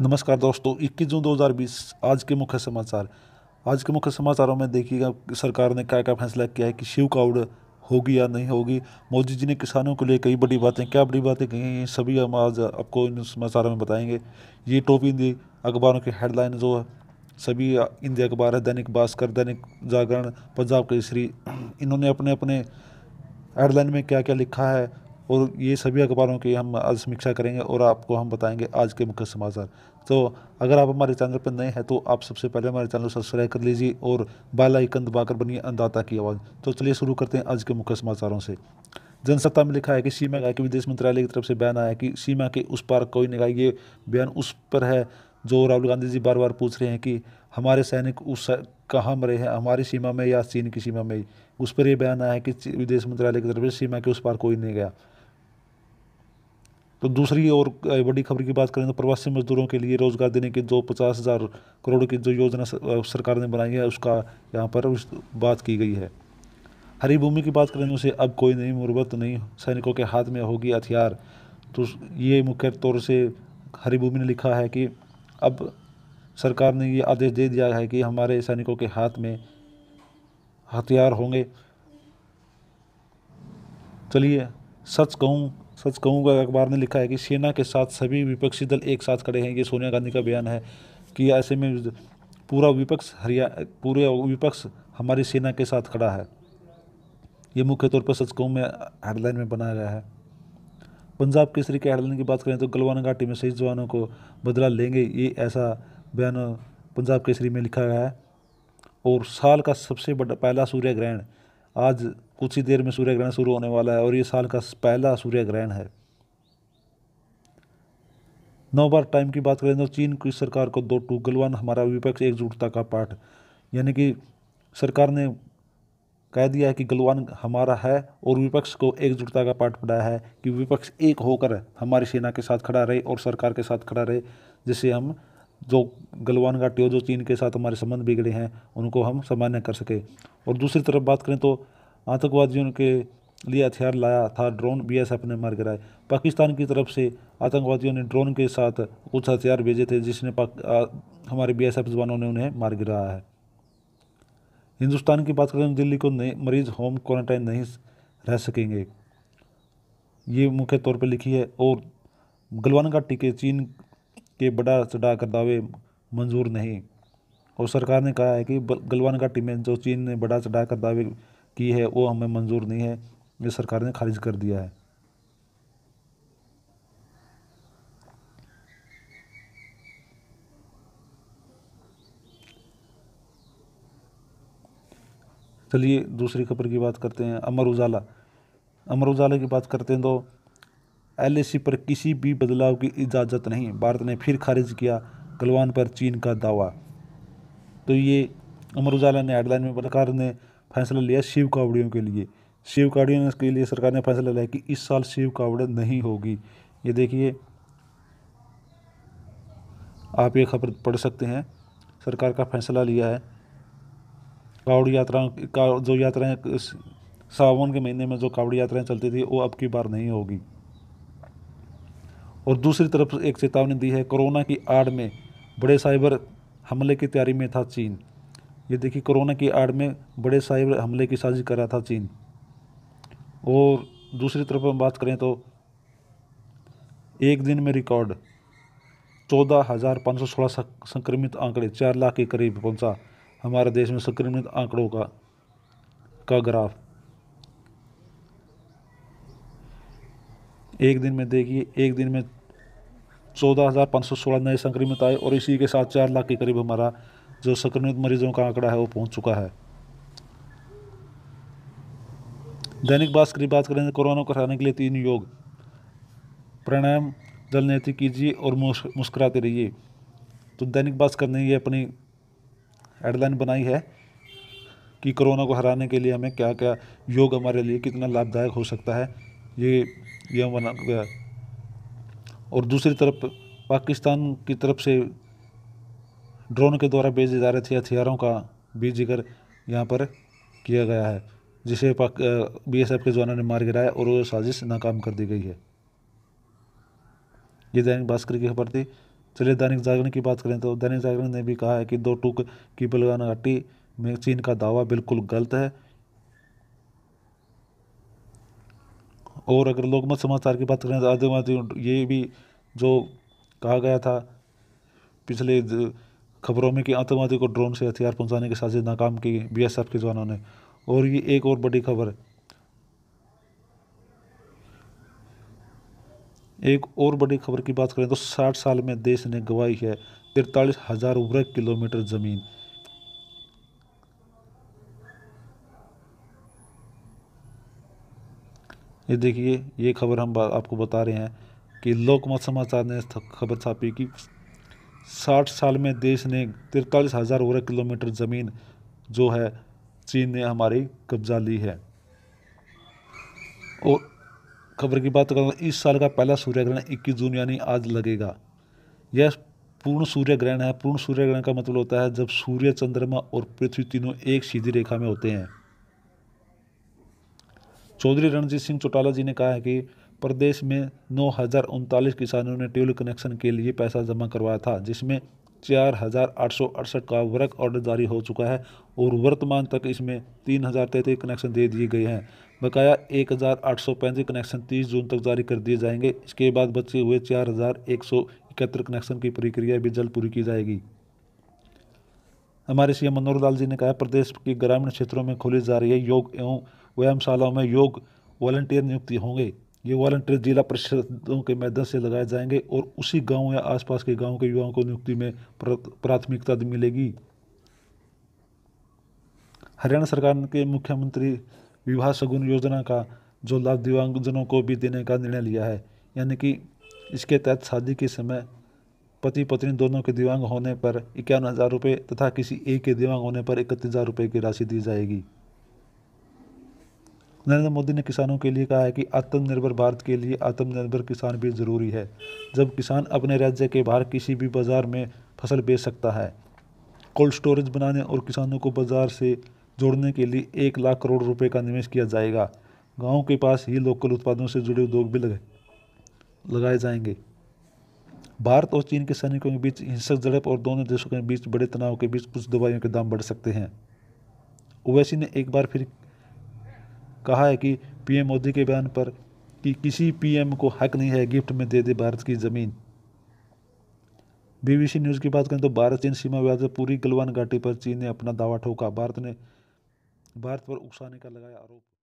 नमस्कार दोस्तों 21 जून 2020 आज के मुख्य समाचार आज के मुख्य समाचारों में देखिएगा सरकार ने क्या क्या फैसला किया है कि शिव काउड होगी या नहीं होगी मोदी जी ने किसानों के लिए कई बड़ी बातें क्या बड़ी बातें कही हैं सभी हम आज आपको इन समाचारों में बताएंगे ये टॉप हिंदी अखबारों की हेडलाइन जो है सभी हिंदी अखबार है दैनिक भास्कर दैनिक जागरण पंजाब केसरी इन्होंने अपने अपने हेडलाइन में क्या क्या लिखा है और ये सभी अखबारों की हम आज समीक्षा करेंगे और आपको हम बताएंगे आज के मुख्य समाचार तो अगर आप हमारे चैनल पर नए हैं तो आप सबसे पहले हमारे चैनल सब्सक्राइब कर लीजिए और बाल आइकन दबाकर बनिए अंदाता की आवाज़ तो चलिए शुरू करते हैं आज के मुख्य समाचारों से जनसत्ता में लिखा है कि सीमा का विदेश मंत्रालय की तरफ से बयान आया कि सीमा के उस पार कोई निगाह ये बयान उस पर है जो राहुल गांधी जी बार बार पूछ रहे हैं कि हमारे सैनिक उस कहाँ मरे हैं हमारी सीमा में या चीन की सीमा में उस पर यह बयान आया है कि विदेश मंत्रालय की तरफ से सीमा के उस पार कोई नहीं गया तो दूसरी और बड़ी खबर की बात करें तो प्रवासी मजदूरों के लिए रोज़गार देने की जो पचास हज़ार करोड़ की जो योजना सरकार ने बनाई है उसका यहाँ पर उस बात की गई है हरी भूमि की बात करें तो उसे अब कोई नई मुरबत नहीं सैनिकों के हाथ में होगी हथियार तो ये मुख्य तौर से हरी भूमि ने लिखा है कि अब सरकार ने ये आदेश दे दिया है कि हमारे सैनिकों के हाथ में हथियार होंगे चलिए सच कहूँ सच कहूँगा अखबार ने लिखा है कि सेना के साथ सभी विपक्षी दल एक साथ खड़े हैं ये सोनिया गांधी का बयान है कि ऐसे में पूरा विपक्ष हरिया पूरे विपक्ष हमारी सेना के साथ खड़ा है ये मुख्य तौर पर सच कहूँ में हेडलाइन में बनाया गया है पंजाब केसरी के हेडलाइन की बात करें तो गलवान घाटी में शहीद जवानों को बदला लेंगे ये ऐसा बयान पंजाब केसरी में लिखा गया है और साल का सबसे बड़ा पहला सूर्य ग्रहण आज कुछ ही देर में सूर्य ग्रहण शुरू होने वाला है और ये साल का पहला सूर्य ग्रहण है नौ बार टाइम की बात करें तो चीन की सरकार को दो टू गलवान हमारा विपक्ष एकजुटता का पाठ यानी कि सरकार ने कह दिया है कि गलवान हमारा है और विपक्ष को एकजुटता का पाठ पढ़ाया है कि विपक्ष एक होकर हमारी सेना के साथ खड़ा रहे और सरकार के साथ खड़ा रहे जिससे हम जो गलवान घाटी हो जो चीन के साथ हमारे संबंध बिगड़े हैं उनको हम सामान्य कर सके और दूसरी तरफ बात करें तो आतंकवादियों के लिए हथियार लाया था ड्रोन बीएसएफ ने मार गिराए पाकिस्तान की तरफ से आतंकवादियों ने ड्रोन के साथ कुछ हथियार भेजे थे जिसने आ, हमारे बीएसएफ जवानों ने उन्हें मार गिराया है हिंदुस्तान की बात करें तो दिल्ली को मरीज होम क्वारंटाइन नहीं रह सकेंगे ये मुख्य तौर पर लिखी है और गलवान का टीके चीन के बड़ा चढ़ा कर दावे मंजूर नहीं और सरकार ने कहा है कि गलवान घाटी में जो चीन ने बड़ा चढ़ा कर दावे की है वो हमें मंजूर नहीं है ये सरकार ने खारिज कर दिया है चलिए दूसरी खबर की बात करते हैं अमर उजाला अमर उजाला की बात करते हैं तो एलएसी पर किसी भी बदलाव की इजाज़त नहीं भारत ने फिर खारिज किया गलवान पर चीन का दावा तो ये अमर उजाला ने हेडलाइन में पत्रकार ने फैसला लिया शिव कावड़ियों के लिए शिव कावड़ियों के लिए सरकार ने फैसला लिया कि इस साल शिव कावड़ नहीं होगी ये देखिए आप ये खबर पढ़ सकते हैं सरकार का फैसला लिया है कावड़ यात्राओं का जो यात्राएं सावन के महीने में जो कावड़ यात्राएं चलती थी वो अब की बार नहीं होगी और दूसरी तरफ एक चेतावनी दी है कोरोना की आड़ में बड़े साइबर हमले की तैयारी में था चीन ये देखिए कोरोना की आड़ में बड़े साइबर हमले की साजिश कर रहा था चीन और दूसरी तरफ हम बात करें तो एक दिन में रिकॉर्ड चौदह हज़ार पाँच सौ सोलह संक्रमित आंकड़े चार लाख के करीब पहुंचा हमारे देश में संक्रमित आंकड़ों का का ग्राफ एक दिन में देखिए एक दिन में चौदह हज़ार पाँच सौ सोलह नए संक्रमित आए और इसी के साथ चार लाख के करीब हमारा जो संक्रमित मरीजों का आंकड़ा है वो पहुंच चुका है दैनिक भास्कर की बात करें तो कोरोना को हराने के लिए तीन योग प्राणायाम जल नियति कीजिए और मुस्कुराते रहिए तो दैनिक भास्कर ने ये अपनी हेडलाइन बनाई है कि कोरोना को हराने के लिए हमें क्या क्या योग हमारे लिए कितना लाभदायक हो सकता है ये ये बना गया और दूसरी तरफ पाकिस्तान की तरफ से ड्रोन के द्वारा बेचे जा रहे थे हथियारों का भी जिक्र यहाँ पर किया गया है जिसे बीएसएफ के जवानों ने मार गिराया और वो साजिश नाकाम कर दी गई है ये दैनिक भास्कर की खबर थी चलिए दैनिक जागरण की बात करें तो दैनिक जागरण ने भी कहा है कि दो टूक की बलगाना घाटी में चीन का दावा बिल्कुल गलत है और अगर लोग मत समाचार की बात करें तो आतंकवादियों ये भी जो कहा गया था पिछले खबरों में कि आतंकवादी को ड्रोन से हथियार पहुंचाने की साजिश नाकाम की बीएसएफ के जवानों ने और ये एक और बड़ी खबर है एक और बड़ी खबर की बात करें तो 60 साल में देश ने गवाही है तिरतालीस हजार वर्ग किलोमीटर ज़मीन ये देखिए ये खबर हम आपको बता रहे हैं कि लोकमत समाचार ने खबर छापी कि साठ साल में देश ने तिरतालीस हज़ार वर्ग किलोमीटर ज़मीन जो है चीन ने हमारी कब्जा ली है और खबर की बात करूँ इस साल का पहला सूर्य ग्रहण इक्कीस जून यानी आज लगेगा यह पूर्ण सूर्य ग्रहण है पूर्ण सूर्य ग्रहण का मतलब होता है जब सूर्य चंद्रमा और पृथ्वी तीनों एक सीधी रेखा में होते हैं चौधरी रणजीत सिंह चौटाला जी ने कहा है कि प्रदेश में नौ किसानों ने ट्यूल कनेक्शन के लिए पैसा जमा करवाया था जिसमें चार हज़ार आठ सौ अड़सठ का वर्क ऑर्डर जारी हो चुका है और वर्तमान तक इसमें तीन हज़ार तैंतीस कनेक्शन दे दिए गए हैं बकाया एक हज़ार आठ सौ पैंतीस कनेक्शन तीस जून तक जारी कर दिए जाएंगे इसके बाद बचे हुए चार हज़ार एक सौ इकहत्तर कनेक्शन की प्रक्रिया भी जल्द पूरी की जाएगी हमारे सीएम मनोहर लाल जी ने कहा प्रदेश के ग्रामीण क्षेत्रों में खोली जा रही है योग एवं व्यायामशालाओं में योग वॉलंटियर नियुक्ति होंगे ये वॉलंटियर जिला परिषदों के मैदान से लगाए जाएंगे और उसी गांव या आसपास के गांव के युवाओं को नियुक्ति में प्राथमिकता मिलेगी हरियाणा सरकार के मुख्यमंत्री विवाह शगुन योजना का जो लाभ दिव्यांगजनों को भी देने का निर्णय लिया है यानी कि इसके तहत शादी के समय पति पत्नी दोनों के दिव्यांग होने पर इक्यावन हज़ार रुपये तथा किसी एक के दिव्यांग होने पर इकतीस हज़ार रुपये की राशि दी जाएगी नरेंद्र मोदी ने किसानों के लिए कहा है कि आत्मनिर्भर भारत के लिए आत्मनिर्भर किसान भी जरूरी है जब किसान अपने राज्य के बाहर किसी भी बाज़ार में फसल बेच सकता है कोल्ड स्टोरेज बनाने और किसानों को बाज़ार से जोड़ने के लिए एक लाख करोड़ रुपए का निवेश किया जाएगा गाँव के पास ही लोकल उत्पादों से जुड़े उद्योग भी लगे लगाए जाएंगे भारत और चीन के सैनिकों के बीच हिंसक झड़प और दोनों देशों के बीच बड़े तनाव के बीच कुछ दवाइयों के दाम बढ़ सकते हैं ओवैसी ने एक बार फिर कहा है कि पीएम मोदी के बयान पर कि किसी पीएम को हक नहीं है गिफ्ट में दे दे भारत की ज़मीन बीबीसी न्यूज़ की बात करें तो भारत चीन सीमा विवाद पूरी गलवान घाटी पर चीन ने अपना दावा ठोका भारत ने भारत पर उकसाने का लगाया आरोप